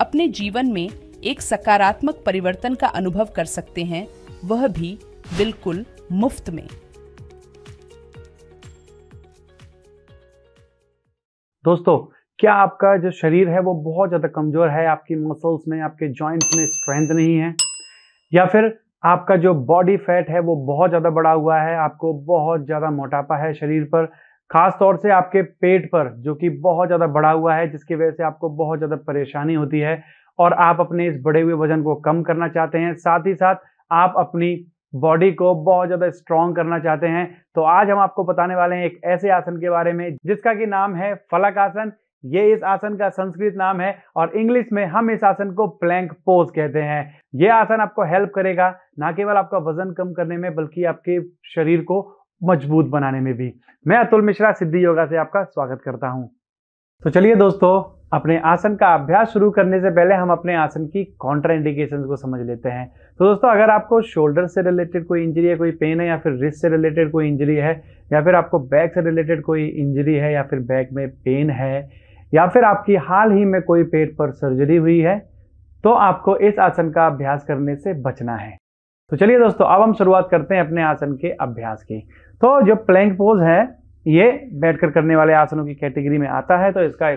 अपने जीवन में एक सकारात्मक परिवर्तन का अनुभव कर सकते हैं वह भी बिल्कुल मुफ्त में दोस्तों क्या आपका जो शरीर है वो बहुत ज़्यादा कमज़ोर है आपकी मसल्स में आपके जॉइंट्स में स्ट्रेंथ नहीं है या फिर आपका जो बॉडी फैट है वो बहुत ज़्यादा बढ़ा हुआ है आपको बहुत ज़्यादा मोटापा है शरीर पर खास तौर से आपके पेट पर जो कि बहुत ज़्यादा बढ़ा हुआ है जिसकी वजह से आपको बहुत ज़्यादा परेशानी होती है और आप अपने इस बढ़े हुए वजन को कम करना चाहते हैं साथ ही साथ आप अपनी बॉडी को बहुत ज़्यादा स्ट्रॉन्ग करना चाहते हैं तो आज हम आपको बताने वाले हैं एक ऐसे आसन के बारे में जिसका कि नाम है फलक आसन ये इस आसन का संस्कृत नाम है और इंग्लिश में हम इस आसन को प्लैंक पोज कहते हैं ये आसन आपको हेल्प करेगा ना केवल आपका वजन कम करने में बल्कि आपके शरीर को मजबूत बनाने में भी मैं अतुल मिश्रा सिद्धि योगा से आपका स्वागत करता हूं तो चलिए दोस्तों अपने आसन का अभ्यास शुरू करने से पहले हम अपने आसन की कॉन्ट्रा इंडिकेशन को समझ लेते हैं तो दोस्तों अगर आपको शोल्डर से रिलेटेड कोई इंजरी है कोई पेन है या फिर रिस्ट से रिलेटेड कोई इंजरी है या फिर आपको बैक से रिलेटेड कोई इंजरी है या फिर बैक में पेन है या फिर आपकी हाल ही में कोई पेट पर सर्जरी हुई है तो आपको इस आसन का अभ्यास करने से बचना है तो चलिए दोस्तों अब हम शुरुआत करते हैं अपने आसन के अभ्यास की तो जो प्लैंक पोज है ये बैठकर करने वाले आसनों की कैटेगरी में आता है तो इसका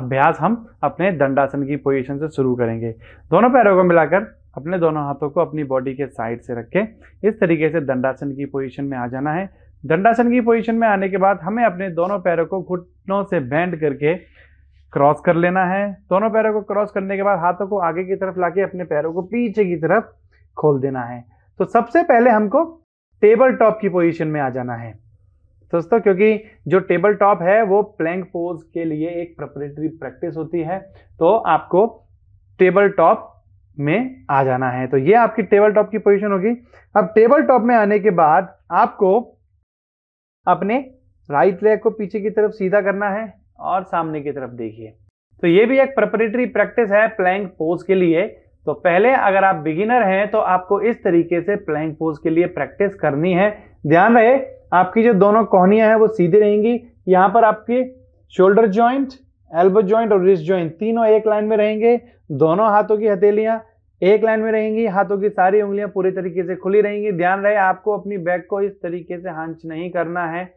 अभ्यास हम अपने दंडासन की पोजीशन से शुरू करेंगे दोनों पैरों को मिलाकर अपने दोनों हाथों को अपनी बॉडी के साइड से रख के इस तरीके से दंडासन की पोजीशन में आ जाना है दंडासन की पोजीशन में आने के बाद हमें अपने दोनों पैरों को घुटनों से बैंड करके क्रॉस कर लेना है दोनों पैरों को क्रॉस करने के बाद हाथों को आगे की तरफ लाके अपने पैरों को पीछे की तरफ खोल देना है तो सबसे पहले हमको टेबल टॉप की पोजीशन में आ जाना है दोस्तों क्योंकि जो टेबल टॉप है वो प्लैंक पोज के लिए एक प्रपरेटरी प्रैक्टिस होती है तो आपको टेबल टॉप में आ जाना है तो ये आपकी टेबल टॉप की पोजीशन होगी अब टेबल टॉप में आने के बाद आपको अपने राइट लेग को पीछे की तरफ सीधा करना है और सामने की तरफ देखिए तो ये भी एक प्रपरेटरी प्रैक्टिस है प्लैंक पोज के लिए तो पहले अगर आप बिगिनर हैं तो आपको इस तरीके से प्लैंक पोज के लिए प्रैक्टिस करनी है ध्यान रहे आपकी जो दोनों कोहनियां हैं वो सीधी रहेंगी यहां पर आपके शोल्डर ज्वाइंट एल्बो ज्वाइंट और रिस्ट ज्वाइंट तीनों एक लाइन में रहेंगे दोनों हाथों की हथेलियां एक लाइन में रहेंगी हाथों की सारी उंगलियां पूरी तरीके से खुली रहेंगी ध्यान रहे आपको अपनी बैक को इस तरीके से हंच नहीं करना है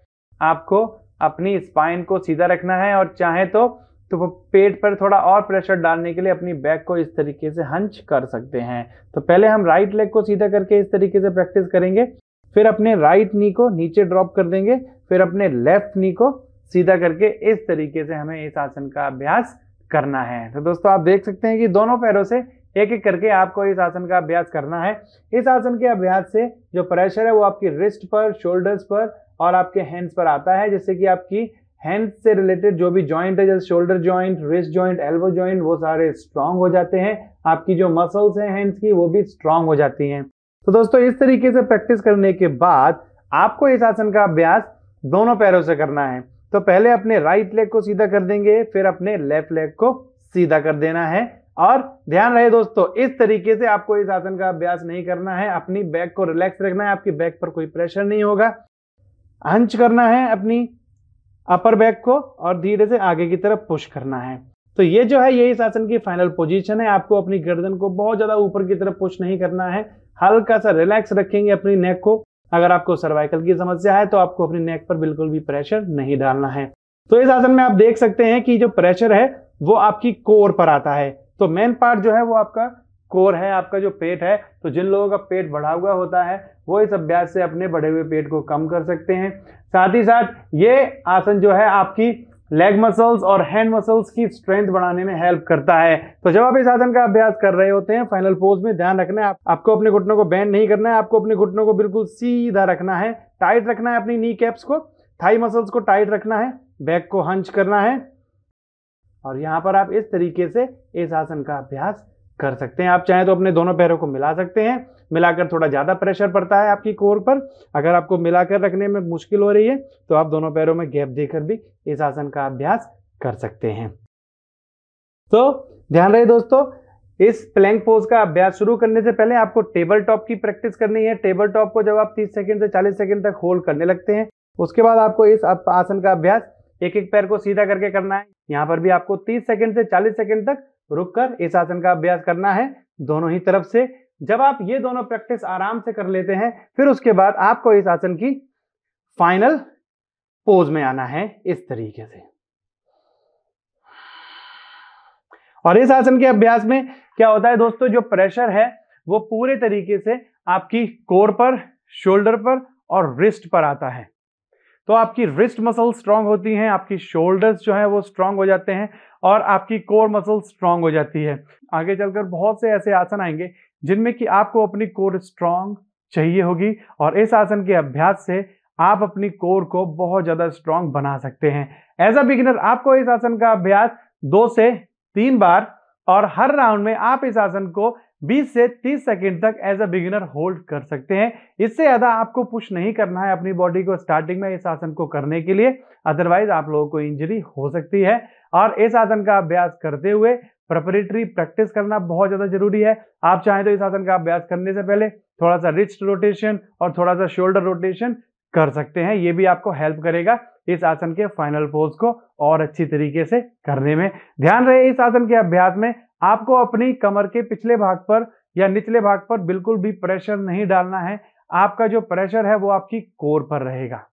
आपको अपनी स्पाइन को सीधा रखना है और चाहे तो तो वो पेट पर थोड़ा और प्रेशर डालने के लिए अपनी बैक को इस तरीके से हंच कर सकते हैं तो पहले हम राइट लेग को सीधा करके इस तरीके से प्रैक्टिस करेंगे फिर अपने राइट नी को नीचे ड्रॉप कर देंगे फिर अपने लेफ्ट नी को सीधा करके इस तरीके से हमें इस आसन का अभ्यास करना है तो दोस्तों आप देख सकते हैं कि दोनों पैरों से एक एक करके आपको इस आसन का अभ्यास करना है इस आसन के अभ्यास से जो प्रेशर है वो आपकी रिस्ट पर शोल्डर्स पर और आपके हैंड्स पर आता है जिससे कि आपकी हैंड से रिलेटेड जो भी ज्वाइंट है जैसे shoulder joint wrist joint elbow joint वो सारे स्ट्रांग हो जाते हैं आपकी जो मसल्स हैं हैंड्स की वो भी स्ट्रांग हो जाती हैं तो दोस्तों इस तरीके से प्रैक्टिस करने के बाद आपको इस आसन का अभ्यास दोनों पैरों से करना है तो पहले अपने राइट लेग को सीधा कर देंगे फिर अपने लेफ्ट लेग को सीधा कर देना है और ध्यान रहे दोस्तों इस तरीके से आपको इस आसन का अभ्यास नहीं करना है अपनी बैक को रिलैक्स रखना है आपकी बैक पर कोई प्रेशर नहीं होगा हंच करना है अपनी अपर बैक को और धीरे से आगे की तरफ पुश करना है तो ये जो है यही शासन की फाइनल पोजीशन है आपको अपनी गर्दन को बहुत ज़्यादा ऊपर की तरफ पुश नहीं करना है हल्का सा रिलैक्स रखेंगे अपनी नेक को अगर आपको सर्वाइकल की समस्या है तो आपको अपनी नेक पर बिल्कुल भी प्रेशर नहीं डालना है तो इस आसन में आप देख सकते हैं कि जो प्रेशर है वो आपकी कोर पर आता है तो मेन पार्ट जो है वो आपका कोर है आपका जो पेट है तो जिन लोगों का पेट बढ़ा हुआ होता है वो इस अभ्यास से अपने बढ़े हुए पेट को कम कर सकते हैं साथ ही साथ ये आसन जो है आपकी लेग मसल्स और हैंड मसल्स की स्ट्रेंथ बढ़ाने में हेल्प करता है तो जब आप इस आसन का अभ्यास कर रहे होते हैं फाइनल पोज में ध्यान रखना है आप, आपको अपने घुटनों को बैंड नहीं करना है आपको अपने घुटनों को बिल्कुल सीधा रखना है टाइट रखना है अपनी नी कैप्स को थाई मसल्स को टाइट रखना है बैक को हंच करना है और यहाँ पर आप इस तरीके से इस आसन का अभ्यास कर सकते हैं आप चाहें तो अपने दोनों पैरों को मिला सकते हैं मिलाकर थोड़ा ज़्यादा प्रेशर पड़ता है आपकी कोर पर अगर आपको मिलाकर रखने में मुश्किल हो रही है तो आप दोनों पैरों में गैप देकर भी इस आसन का अभ्यास कर सकते हैं तो ध्यान रहे दोस्तों इस प्लैंक पोज का अभ्यास शुरू करने से पहले आपको टेबल टॉप की प्रैक्टिस करनी है टेबल टॉप को जब आप 30 सेकंड से 40 सेकंड तक होल्ड करने लगते हैं उसके बाद आपको इस आसन का अभ्यास एक एक पैर को सीधा करके करना है यहाँ पर भी आपको 30 सेकंड से 40 सेकंड तक रुककर इस आसन का अभ्यास करना है दोनों ही तरफ से जब आप ये दोनों प्रैक्टिस आराम से कर लेते हैं फिर उसके बाद आपको इस आसन की फाइनल पोज में आना है इस तरीके से और इस आसन के अभ्यास में क्या होता है दोस्तों जो प्रेशर है वो पूरे तरीके से आपकी कोर पर शोल्डर पर और रिस्ट पर आता है तो आपकी रिस्ट मसल स्ट्रांग होती हैं आपकी शोल्डर्स जो है वो स्ट्रांग हो जाते हैं और आपकी कोर मसल स्ट्रांग हो जाती है आगे चलकर बहुत से ऐसे आसन आएंगे जिनमें कि आपको अपनी कोर स्ट्रांग चाहिए होगी और इस आसन के अभ्यास से आप अपनी कोर को बहुत ज़्यादा स्ट्रांग बना सकते हैं एज अ बिगिनर आपको इस आसन का अभ्यास दो से तीन बार और हर राउंड में आप इस आसन को 20 से 30 सेकंड तक एज अ बिगिनर होल्ड कर सकते हैं इससे ज़्यादा आपको पुश नहीं करना है अपनी बॉडी को स्टार्टिंग में इस आसन को करने के लिए अदरवाइज आप लोगों को इंजरी हो सकती है और इस आसन का अभ्यास करते हुए प्रपरेटरी प्रैक्टिस करना बहुत ज़्यादा जरूरी है आप चाहें तो इस आसन का अभ्यास करने से पहले थोड़ा सा रिस्ट रोटेशन और थोड़ा सा शोल्डर रोटेशन कर सकते हैं ये भी आपको हेल्प करेगा इस आसन के फाइनल पोज को और अच्छी तरीके से करने में ध्यान रहे इस आसन के अभ्यास में आपको अपनी कमर के पिछले भाग पर या निचले भाग पर बिल्कुल भी प्रेशर नहीं डालना है आपका जो प्रेशर है वो आपकी कोर पर रहेगा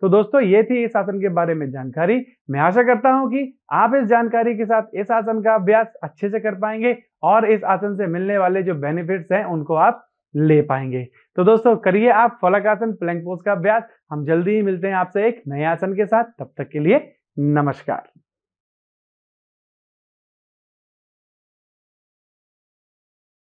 तो दोस्तों ये थी इस आसन के बारे में जानकारी मैं आशा करता हूं कि आप इस जानकारी के साथ इस आसन का अभ्यास अच्छे से कर पाएंगे और इस आसन से मिलने वाले जो बेनिफिट्स हैं उनको आप ले पाएंगे तो दोस्तों करिए आप फलक आसन प्लैंक पोज का अभ्यास हम जल्दी ही मिलते हैं आपसे एक नए आसन के साथ तब तक के लिए नमस्कार